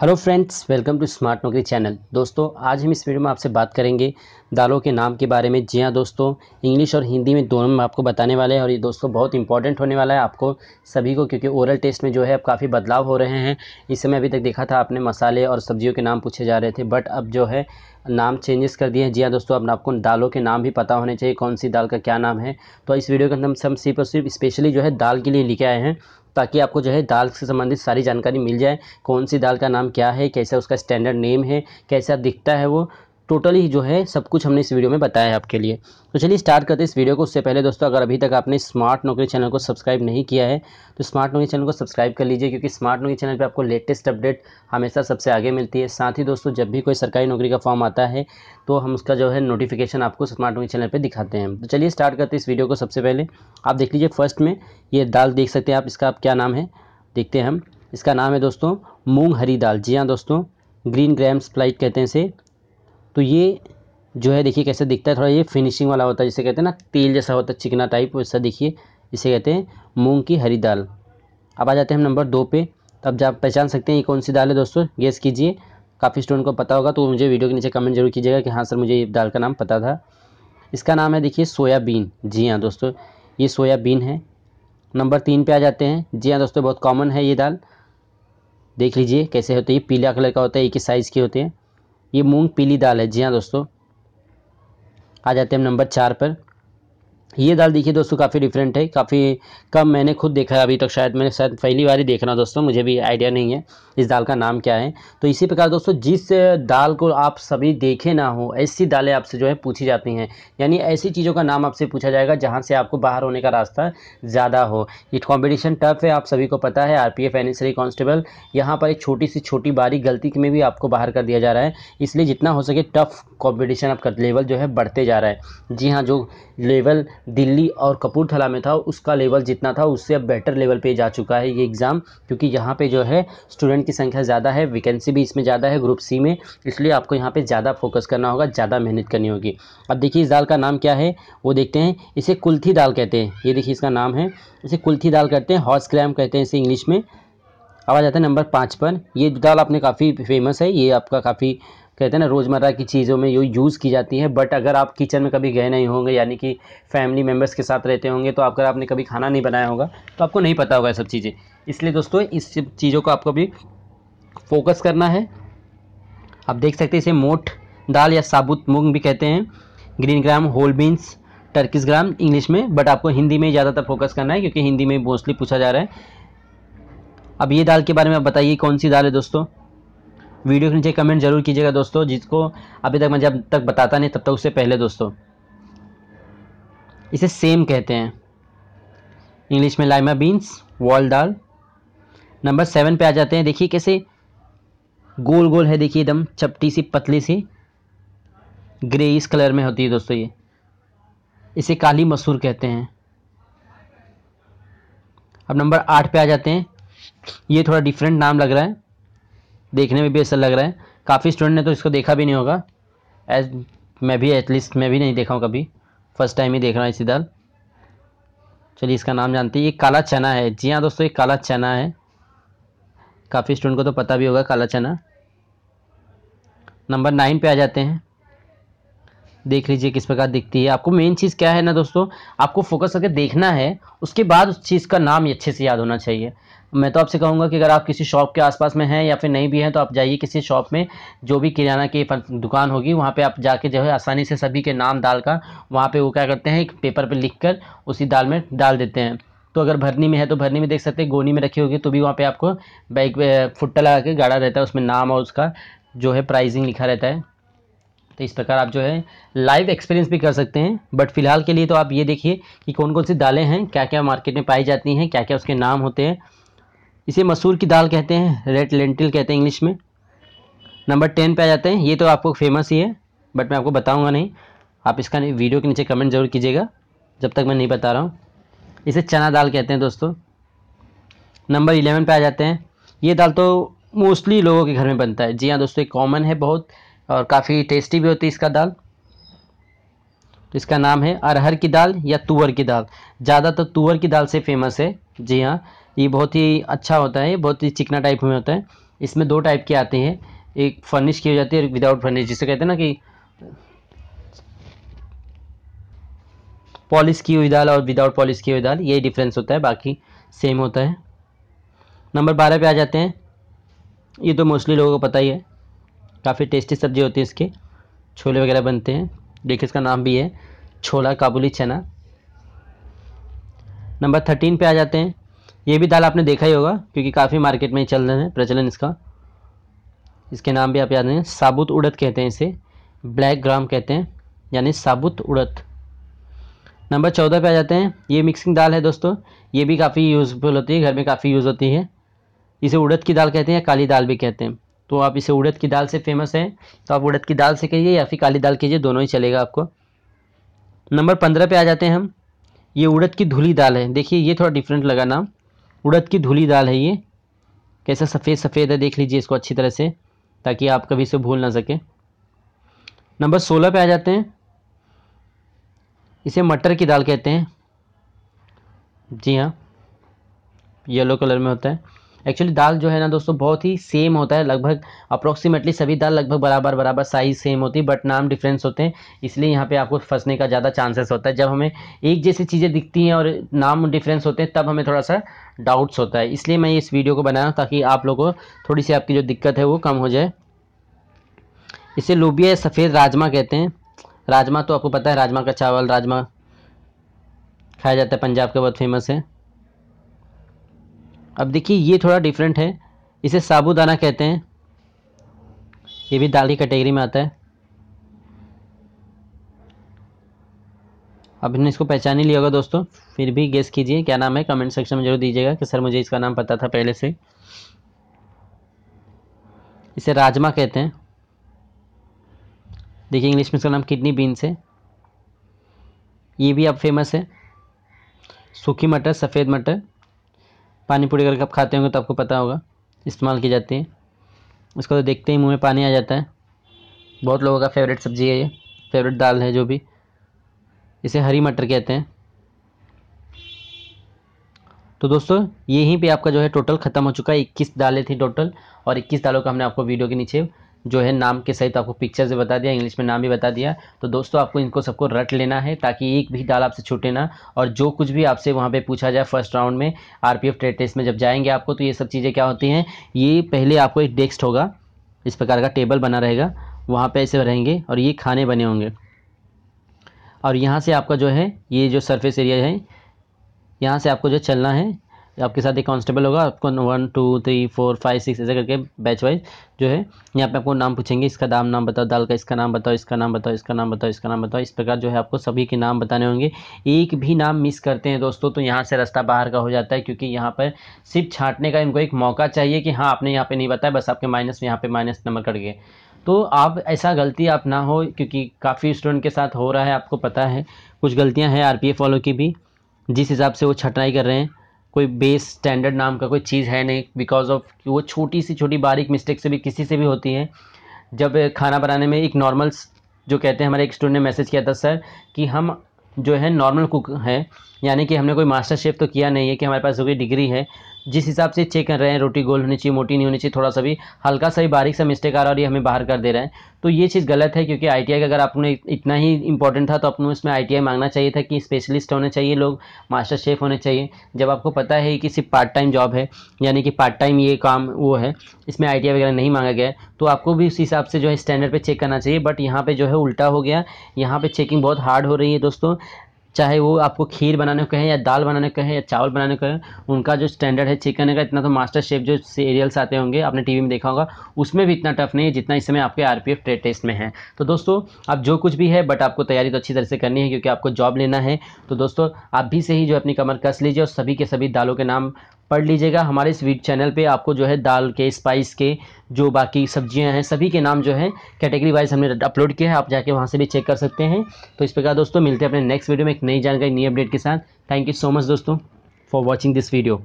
hello friends welcome to smart Naukri channel दोस्तों आज हम इस वीडियो में आपसे बात करेंगे दालों के नाम के बारे में जी हाँ दोस्तों इंग्लिश और हिंदी में दोनों में आपको बताने वाले हैं और ये दोस्तों बहुत इंपॉर्टेंट होने वाला है आपको सभी को क्योंकि ओरल टेस्ट में जो है अब काफ़ी बदलाव हो रहे हैं इस समय अभी तक देखा था आपने मसाले और सब्जियों के नाम पूछे जा रहे थे बट अब जो है नाम चेंजेस कर दिए हैं जी हाँ दोस्तों अब आपको दालों के नाम भी पता होने चाहिए कौन सी दाल का क्या नाम है तो इस वीडियो के अंदर हम सिर्फ और सिर्फ स्पेशली जो है दाल के लिए लेके आए हैं ताकि आपको जो है दाल से संबंधित सारी जानकारी मिल जाए कौन सी दाल का नाम क्या है कैसा उसका स्टैंडर्ड नेम है कैसा दिखता है वो टोटली जो है सब कुछ हमने इस वीडियो में बताया है आपके लिए तो चलिए स्टार्ट करते हैं इस वीडियो को उससे पहले दोस्तों अगर अभी तक आपने स्मार्ट नौकरी चैनल को सब्सक्राइब नहीं किया है तो स्मार्ट नौकरी चैनल को सब्सक्राइब कर लीजिए क्योंकि स्मार्ट नौकरी चैनल पर आपको लेटेस्ट अपडेट हमेशा सबसे आगे मिलती है साथ ही दोस्तों जब भी कोई सरकारी नौकरी का फॉर्म आता है तो हम उसका जो है नोटिफिकेशन आपको स्मार्ट नौकरी चैनल पर दिखाते हैं तो चलिए स्टार्ट करते हैं इस वीडियो को सबसे पहले आप देख लीजिए फर्स्ट में ये दाल देख सकते हैं आप इसका आप क्या नाम है देखते हैं हम इसका नाम है दोस्तों मूंग हरी दाल जी हाँ दोस्तों ग्रीन ग्रैम्स फ्लाइट कहते हैं इसे तो ये जो है देखिए कैसे दिखता है थोड़ा ये फिनिशिंग वाला होता है जिसे कहते हैं ना तेल जैसा होता है चिकना टाइप वैसा देखिए इसे कहते हैं मूंग की हरी दाल अब आ जाते हैं हम नंबर दो पे तब तो अब जब पहचान सकते हैं ये कौन सी दाल है दोस्तों गेस कीजिए काफ़ी स्टूडेंट को पता होगा तो मुझे वीडियो के नीचे कमेंट जरूर कीजिएगा कि हाँ सर मुझे ये दाल का नाम पता था इसका नाम है देखिए सोयाबीन जी हाँ दोस्तों ये सोयाबीन है नंबर तीन पर आ जाते हैं जी हाँ दोस्तों बहुत कॉमन है ये दाल देख लीजिए कैसे होते हैं पीला कलर का होता है एक ही साइज़ के होते हैं ये मूंग पीली दाल है जी हाँ दोस्तों आ जाते हैं हम नंबर चार पर ये दाल देखिए दोस्तों काफ़ी डिफरेंट है काफ़ी कम मैंने खुद देखा है अभी तक तो शायद मैंने शायद पहली बार ही देख रहा दोस्तों मुझे भी आइडिया नहीं है इस दाल का नाम क्या है तो इसी प्रकार दोस्तों जिस दाल को आप सभी देखे ना हो ऐसी दालें आपसे जो है पूछी जाती हैं यानी ऐसी चीज़ों का नाम आपसे पूछा जाएगा जहाँ से आपको बाहर होने का रास्ता ज़्यादा हो ये कॉम्पिटिशन टफ है आप सभी को पता है आर पी एफ एनिसरी कांस्टेबल यहाँ पर एक छोटी सी छोटी बारी गलती में भी आपको बाहर कर दिया जा रहा है इसलिए जितना हो सके टफ कॉम्पिटिशन आपका लेवल जो है बढ़ते जा रहा है जी हाँ जो लेवल दिल्ली और कपूरथला में था उसका लेवल जितना था उससे अब बेटर लेवल पे जा चुका है ये एग्ज़ाम क्योंकि यहाँ पे जो है स्टूडेंट की संख्या ज़्यादा है वैकेंसी भी इसमें ज़्यादा है ग्रुप सी में इसलिए आपको यहाँ पे ज़्यादा फोकस करना होगा ज़्यादा मेहनत करनी होगी अब देखिए इस दाल का नाम क्या है वो देखते हैं इसे कुल्थी दाल कहते हैं ये देखिए इसका नाम है इसे कुल्थी दाल कहते हैं हॉर्स क्रैम कहते हैं इसे इंग्लिश में आवाज आता है नंबर पाँच पर ये दाल आपने काफ़ी फेमस है ये आपका काफ़ी कहते हैं ना रोज़मर्रा की चीज़ों में ये यूज़ की जाती है बट अगर आप किचन में कभी गए नहीं होंगे यानी कि फैमिली मेम्बर्स के साथ रहते होंगे तो अगर आपने कभी खाना नहीं बनाया होगा तो आपको नहीं पता होगा ये सब चीज़ें इसलिए दोस्तों इस चीज़ों को आपको भी फोकस करना है आप देख सकते हैं इसे मोट दाल या साबुत मूंग भी कहते हैं green gram whole beans Turkish gram English में बट आपको हिंदी में ज़्यादातर फोकस करना है क्योंकि हिंदी में मोस्टली पूछा जा रहा है अब ये दाल के बारे में आप बताइए कौन सी दाल है दोस्तों वीडियो के नीचे कमेंट जरूर कीजिएगा दोस्तों जिसको अभी तक मैं जब तक बताता नहीं तब तक उससे पहले दोस्तों इसे सेम कहते हैं इंग्लिश में लाइमा बीन्स वॉल दाल नंबर सेवन पे आ जाते हैं देखिए कैसे गोल गोल है देखिए एकदम चपटी सी पतली सी ग्रे इस कलर में होती है दोस्तों ये इसे काली मसूर कहते हैं अब नंबर आठ पे आ जाते हैं ये थोड़ा डिफरेंट नाम लग रहा है देखने में भी ऐसा लग रहा है काफ़ी स्टूडेंट ने तो इसको देखा भी नहीं होगा एज मैं भी एटलीस्ट मैं भी नहीं देखा हूँ कभी फर्स्ट टाइम ही देख रहा हूँ इसी दाल चलिए इसका नाम जानते हैं ये काला चना है जी हाँ दोस्तों ये काला चना है काफ़ी स्टूडेंट को तो पता भी होगा काला चना नंबर नाइन पे आ जाते हैं देख लीजिए किस प्रकार दिखती है आपको मेन चीज़ क्या है ना दोस्तों आपको फोकस करके देखना है उसके बाद उस चीज़ का नाम अच्छे से याद होना चाहिए मैं तो आपसे कहूँगा कि अगर आप किसी शॉप के आसपास में हैं या फिर नहीं भी हैं तो आप जाइए किसी शॉप में जो भी किराना की दुकान होगी वहाँ पे आप जाके जो है आसानी से सभी के नाम डाल का वहाँ पे वो क्या करते हैं एक पेपर पे लिख कर उसी दाल में डाल देते हैं तो अगर भरनी में है तो भरनी में देख सकते हैं गोनी में रखी होगी तो भी वहाँ पर आपको बाइक फुट्टा लगा के गाड़ा रहता है उसमें नाम और उसका जो है प्राइजिंग लिखा रहता है तो इस प्रकार आप जो है लाइव एक्सपीरियंस भी कर सकते हैं बट फिलहाल के लिए तो आप ये देखिए कि कौन कौन सी दालें हैं क्या क्या मार्केट में पाई जाती हैं क्या क्या उसके नाम होते हैं इसे मसूर की दाल कहते हैं रेड लेंटिल कहते हैं इंग्लिश में नंबर टेन पे आ जाते हैं ये तो आपको फेमस ही है बट मैं आपको बताऊंगा नहीं आप इसका वीडियो के नीचे कमेंट जरूर कीजिएगा जब तक मैं नहीं बता रहा हूँ इसे चना दाल कहते हैं दोस्तों नंबर इलेवन पे आ जाते हैं ये दाल तो मोस्टली लोगों के घर में बनता है जी हाँ दोस्तों एक कॉमन है बहुत और काफ़ी टेस्टी भी होती है इसका दाल तो इसका नाम है अरहर की दाल या तुअर की दाल ज़्यादातर तो तुअर की दाल से फेमस है जी हाँ ये बहुत ही अच्छा होता है बहुत ही चिकना टाइप में होता है इसमें दो टाइप के आते हैं एक फर्निश की हो जाती है और विदाउट फर्निश जिसे कहते हैं ना कि पॉलिश की हुई दाल और विदाउट पॉलिश की हुई दाल ये डिफरेंस होता है बाकी सेम होता है नंबर बारह पे आ जाते हैं ये तो मोस्टली लोगों को पता ही है काफ़ी टेस्टी सब्जी होती है इसके छोले वगैरह बनते हैं देखिए इसका नाम भी है छोला काबुली चना नंबर थर्टीन पे आ जाते हैं ये भी दाल आपने देखा ही होगा क्योंकि काफ़ी मार्केट में चल रहे हैं प्रचलन इसका इसके नाम भी आप याद हैं साबुत उड़द कहते हैं इसे ब्लैक ग्राम कहते हैं यानी साबुत उड़द नंबर चौदह पे आ जाते हैं ये मिक्सिंग दाल है दोस्तों ये भी काफ़ी यूज़फुल होती है घर में काफ़ी यूज़ होती है इसे उड़द की दाल कहते हैं या काली दाल भी कहते हैं तो आप इसे उड़द की दाल से फेमस है तो आप उड़द की दाल से कहिए या फिर काली दाल कीजिए दोनों ही चलेगा आपको नंबर पंद्रह पे आ जाते हैं हम ये उड़द की धुली दाल है देखिए ये थोड़ा डिफरेंट लगा नाम उड़द की धुली दाल है ये कैसा सफ़ेद सफ़ेद है देख लीजिए इसको अच्छी तरह से ताकि आप कभी इसे भूल ना सकें नंबर सोलह पे आ जाते हैं इसे मटर की दाल कहते हैं जी हाँ येलो कलर में होता है एक्चुअली दाल जो है ना दोस्तों बहुत ही सेम होता है लगभग अप्रोक्सीमेटली सभी दाल लगभग बराबर बराबर साइज सेम होती है बट नाम डिफरेंस होते हैं इसलिए यहाँ पे आपको फंसने का ज़्यादा चांसेस होता है जब हमें एक जैसी चीज़ें दिखती हैं और नाम डिफरेंस होते हैं तब हमें थोड़ा सा डाउट्स होता है इसलिए मैं इस वीडियो को बनाया ताकि आप लोगों को थोड़ी सी आपकी जो दिक्कत है वो कम हो जाए इसे लोबिया सफ़ेद राजमा कहते हैं राजमा तो आपको पता है राजमा का चावल राजमा खाया जाता है पंजाब के बहुत फेमस है अब देखिए ये थोड़ा डिफरेंट है इसे साबूदाना कहते हैं ये भी दाल की कैटेगरी में आता है आपने इसको पहचान ही लिया होगा दोस्तों फिर भी गेस कीजिए क्या नाम है कमेंट सेक्शन में जरूर दीजिएगा कि सर मुझे इसका नाम पता था पहले से इसे राजमा कहते हैं देखिए इंग्लिश में इसका नाम किडनी बीन्स है ये भी अब फेमस है सूखी मटर सफ़ेद मटर पानी पूरी अगर आप खाते होंगे तो आपको पता होगा इस्तेमाल की जाती है इसको तो देखते ही मुँह में पानी आ जाता है बहुत लोगों का फेवरेट सब्ज़ी है ये फेवरेट दाल है जो भी इसे हरी मटर कहते हैं तो दोस्तों यहीं पे आपका जो है टोटल ख़त्म हो चुका है इक्कीस दालें थी टोटल और इक्कीस दालों का हमने आपको वीडियो के नीचे जो है नाम के सहित आपको पिक्चर्स बता दिया इंग्लिश में नाम भी बता दिया तो दोस्तों आपको इनको सबको रट लेना है ताकि एक भी दाल आपसे छूटे ना और जो कुछ भी आपसे वहाँ पे पूछा जाए फर्स्ट राउंड में आरपीएफ एफ टेस्ट में जब जाएंगे आपको तो ये सब चीज़ें क्या होती हैं ये पहले आपको एक डेस्क होगा इस प्रकार का टेबल बना रहेगा वहाँ पर ऐसे रहेंगे और ये खाने बने होंगे और यहाँ से आपका जो है ये जो सर्फेस एरिया है यहाँ से आपको जो चलना है आपके साथ एक कांस्टेबल होगा आपको one two three four five six ऐसे करके बैच वाइज जो है यहाँ पे आपको नाम पूछेंगे इसका दाम नाम बताओ दाल का इसका नाम बताओ इसका नाम बताओ इसका नाम बताओ इसका नाम बताओ इस प्रकार जो है आपको सभी के नाम बताने होंगे एक भी नाम मिस करते हैं दोस्तों तो यहाँ से रास्ता बाहर का हो जाता है क्योंकि यहाँ पर सिर्फ छाँटने का इनको एक मौका चाहिए कि हाँ आपने यहाँ पर नहीं बताया बस आपके माइनस में यहाँ पर माइनस नंबर कट गए तो आप ऐसा गलती आप ना हो क्योंकि काफ़ी स्टूडेंट के साथ हो रहा है आपको पता है कुछ गलतियाँ हैं आर वालों की भी जिस हिसाब से वो छटाई कर रहे हैं कोई बेस स्टैंडर्ड नाम का कोई चीज़ है नहीं बिकॉज ऑफ वो छोटी सी छोटी बारीक मिस्टेक से भी किसी से भी होती हैं जब खाना बनाने में एक नॉर्मल जो कहते हैं हमारे एक स्टूडेंट ने मैसेज किया था सर कि हम जो है नॉर्मल कुक हैं यानी कि हमने कोई मास्टर शेफ़ तो किया नहीं है कि हमारे पास कोई डिग्री है जिस हिसाब से चेक कर रहे हैं रोटी गोल होनी चाहिए मोटी नहीं होनी चाहिए थोड़ा सा भी हल्का सा ही बारीक सा मिस्टेक आ रहा है और ये हमें बाहर कर दे रहे हैं तो ये चीज़ गलत है क्योंकि आई का अगर आपने इतना ही इंपॉर्टेंट था तो अपने उसमें आई मांगना चाहिए था कि स्पेशलिस्ट होने चाहिए लोग मास्टर शेफ़ होने चाहिए जब आपको पता है कि सिर्फ पार्ट टाइम जॉब है यानी कि पार्ट टाइम ये काम वो है इसमें आई वगैरह नहीं मांगा गया तो आपको भी उस हिसाब से जो है स्टैंडर्ड पर चेक करना चाहिए बट यहाँ पर जो है उल्टा हो गया यहाँ पर चेकिंग बहुत हार्ड हो रही है दोस्तों चाहे वो आपको खीर बनाने को कहें या दाल बनाने को कहें या चावल बनाने को कहें उनका जो स्टैंडर्ड है चिकन का इतना तो मास्टर शेफ जो सीरियल्स आते होंगे आपने टीवी में देखा होगा उसमें भी इतना टफ नहीं है जितना इस समय आपके आर पी टेस्ट में है तो दोस्तों आप जो कुछ भी है बट आपको तैयारी तो अच्छी तरह से करनी है क्योंकि आपको जॉब लेना है तो दोस्तों आप भी से ही जो अपनी कमर कस लीजिए और सभी के सभी दालों के नाम पढ़ लीजिएगा हमारे इस वीड चैनल पे आपको जो है दाल के स्पाइस के जो बाकी सब्जियां हैं सभी के नाम जो है कैटेगरी वाइज हमने अपलोड किया है आप जाके वहाँ से भी चेक कर सकते हैं तो इस प्रकार दोस्तों मिलते हैं अपने नेक्स्ट वीडियो में एक नई जानकारी नई अपडेट के साथ थैंक यू सो मच दोस्तों फॉर वॉचिंग दिस वीडियो